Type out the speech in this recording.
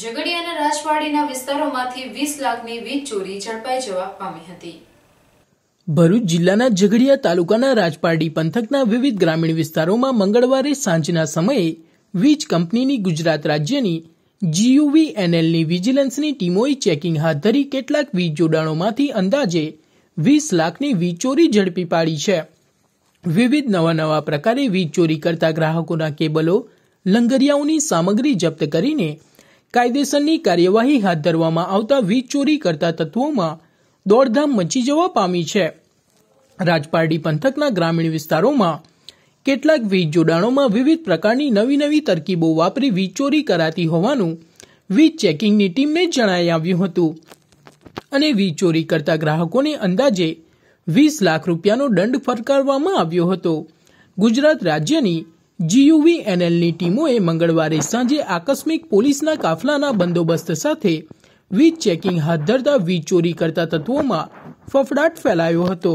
ઝઘડિયા અને રાજવાડીના વિસ્તારોમાંથી વીસ લાખની વીજ ચોરી ઝડપાઈ જવા પામી હતી ભરૂચ જિલ્લાના ઝઘડિયા તાલુકાના રાજપારડી પંથકના વિવિધ ગ્રામીણ વિસ્તારોમાં મંગળવારે સાંજના સમયે વીજ કંપનીની ગુજરાત રાજ્યની જીયુવી એનએલની વિજિલન્સની ટીમોએ ચેકિંગ હાથ ધરી કેટલાક વીજ જોડાણોમાંથી અંદાજે વીસ લાખની વીજ ચોરી ઝડપી પાડી છે વિવિધ નવા નવા પ્રકારે વીજ ચોરી કરતા ગ્રાહકોના કેબલો લંગરિયાઓની સામગ્રી જપ્ત કરીને કાયદેસરની કાર્યવાહી હાથ ધરવામાં આવતા વીજ ચોરી કરતા તત્વોમાં દોડધામ મચી જવા પામી છે રાજપારડી પંથકના ગ્રામીણ વિસ્તારોમાં કેટલાક વીજ જોડાણોમાં વિવિધ પ્રકારની નવી નવી તરકીબો વાપરી વીજ ચોરી કરાતી હોવાનું વીજ ચેકિંગની ટીમને જણાઈ આવ્યું હતું અને વીજ ચોરી કરતા ગ્રાહકોને અંદાજે વીસ લાખ રૂપિયાનો દંડ ફરકારવામાં આવ્યો હતો ગુજરાત રાજ્યની જીયુવીએનએલની ટીમોએ મંગળવારે સાંજે આકસ્મિક પોલીસના કાફલાના બંદોબસ્ત સાથે વીજ ચેકિંગ હાથ ધરતા વીજ ચોરી કરતા તત્વોમાં ફફડાટ ફેલાયો હતો